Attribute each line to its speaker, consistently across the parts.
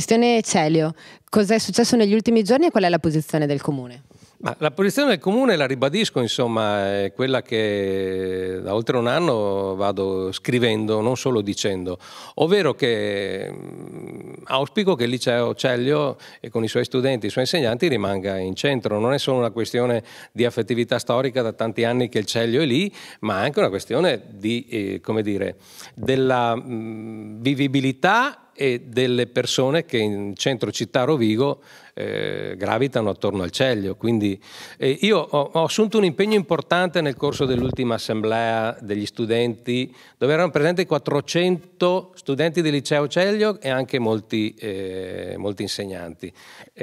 Speaker 1: Questione Celio, cos'è successo negli ultimi giorni e qual è la posizione del Comune? Ma la posizione del comune la ribadisco, insomma, è quella che da oltre un anno vado scrivendo, non solo dicendo, ovvero che mm, auspico che il liceo Celio e con i suoi studenti, i suoi insegnanti rimanga in centro, non è solo una questione di affettività storica da tanti anni che il Celio è lì, ma anche una questione di, eh, come dire, della mh, mm, vivibilità e delle persone che in centro città Rovigo eh, gravitano attorno al Ceglio. Quindi eh, io ho, ho, assunto un impegno importante nel corso dell'ultima assemblea degli studenti, dove erano presenti 400 studenti del liceo Ceglio e anche molti, eh, molti insegnanti.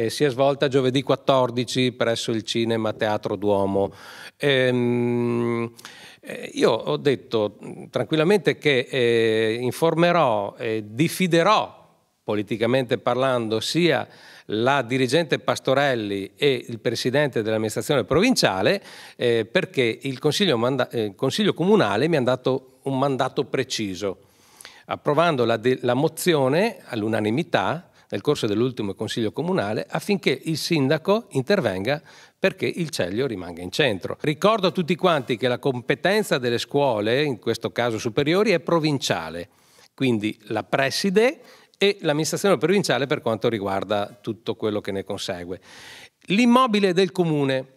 Speaker 1: si è svolta giovedì 14 presso il Cinema Teatro Duomo. Ehm, eh, io ho detto mm, tranquillamente che eh, informerò e diffiderò politicamente parlando sia la dirigente Pastorelli e il presidente dell'amministrazione provinciale eh, perché il consiglio, eh, il consiglio, comunale mi ha dato un mandato preciso. Approvando la, la mozione all'unanimità nel corso dell'ultimo Consiglio Comunale affinché il sindaco intervenga perché il Ceglio rimanga in centro. Ricordo a tutti quanti che la competenza delle scuole, in questo caso superiori, è provinciale, quindi la preside e l'amministrazione provinciale per quanto riguarda tutto quello che ne consegue. L'immobile del comune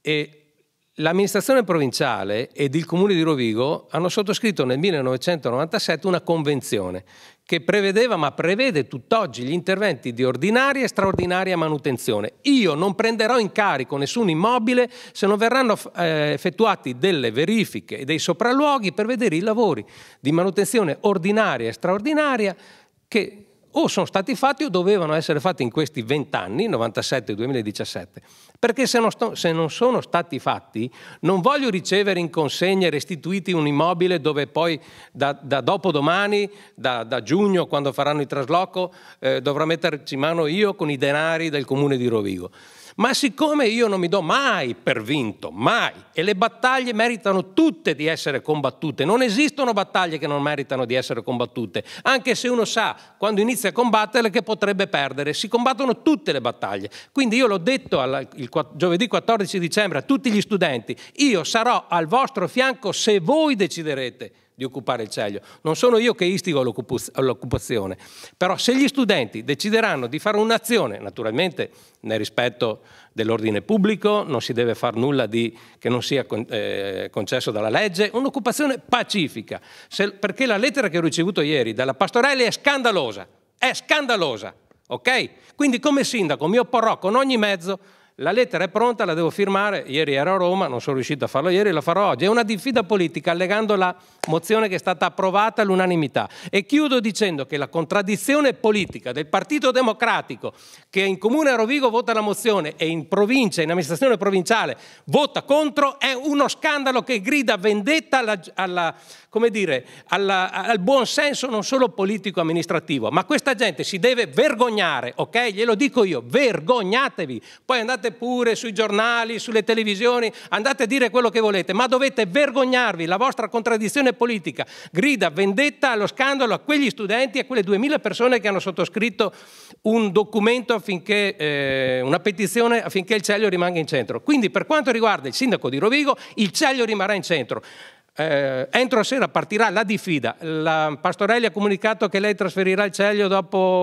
Speaker 1: e L'amministrazione provinciale ed il comune di Rovigo hanno sottoscritto nel 1997 una convenzione che prevedeva, ma prevede tutt'oggi, gli interventi di ordinaria e straordinaria manutenzione. Io non prenderò in carico nessun immobile se non verranno eh, effettuati delle verifiche e dei sopralluoghi per vedere i lavori di manutenzione ordinaria e straordinaria che o sono stati fatti o dovevano essere fatti in questi vent'anni, 97-2017, perché se non, sto, se non, sono stati fatti non voglio ricevere in consegna e restituiti un immobile dove poi da, da dopodomani, da, da, giugno quando faranno il trasloco, eh, dovrò metterci mano io con i denari del comune di Rovigo. Ma siccome io non mi do mai per vinto, mai, e le battaglie meritano tutte di essere combattute, non esistono battaglie che non meritano di essere combattute, anche se uno sa quando inizia a combatterle che potrebbe perdere, si combattono tutte le battaglie. Quindi io l'ho detto alla, il, giovedì 14 dicembre a tutti gli studenti, io sarò al vostro fianco se voi deciderete di occupare il CEGLIO. Non sono io che istigo l'occupazione, però se gli studenti decideranno di fare un'azione, naturalmente nel rispetto dell'ordine pubblico, non si deve fare nulla di, che non sia con, eh, concesso dalla legge, un'occupazione pacifica, se, perché la lettera che ho ricevuto ieri dalla Pastorelli è scandalosa, è scandalosa, ok? Quindi come sindaco mi opporrò con ogni mezzo la lettera è pronta, la devo firmare, ieri era a Roma, non sono riuscito a farlo ieri, la farò oggi. È una diffida politica allegando la mozione che è stata approvata all'unanimità. E chiudo dicendo che la contraddizione politica del Partito Democratico, che in Comune a Rovigo vota la mozione e in provincia, in amministrazione provinciale, vota contro, è uno scandalo che grida vendetta alla, alla, dire, alla, al buon senso non solo politico-amministrativo. Ma questa gente si deve vergognare, ok? Glielo dico io, vergognatevi. Poi andate pure sui giornali, sulle televisioni, andate a dire quello che volete, ma dovete vergognarvi, la vostra contraddizione politica grida vendetta allo scandalo a quegli studenti e a quelle 2000 persone che hanno sottoscritto un documento affinché, eh, una petizione affinché il Celio rimanga in centro. Quindi per quanto riguarda il sindaco di Rovigo, il Celio rimarrà in centro. Eh, entro sera partirà la diffida. La Pastorelli ha comunicato che lei trasferirà il CELIO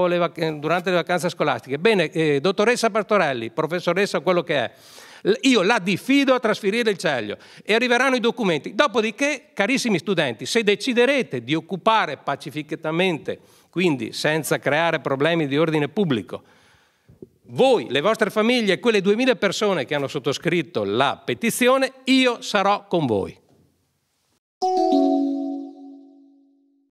Speaker 1: le durante le vacanze scolastiche. Bene, eh, dottoressa Pastorelli, professoressa, quello che è. Io la diffido a trasferire il CELIO e arriveranno i documenti. Dopodiché, carissimi studenti, se deciderete di occupare pacificamente, quindi senza creare problemi di ordine pubblico, voi, le vostre famiglie e quelle 2000 persone che hanno sottoscritto la petizione, io sarò con voi. Thank you.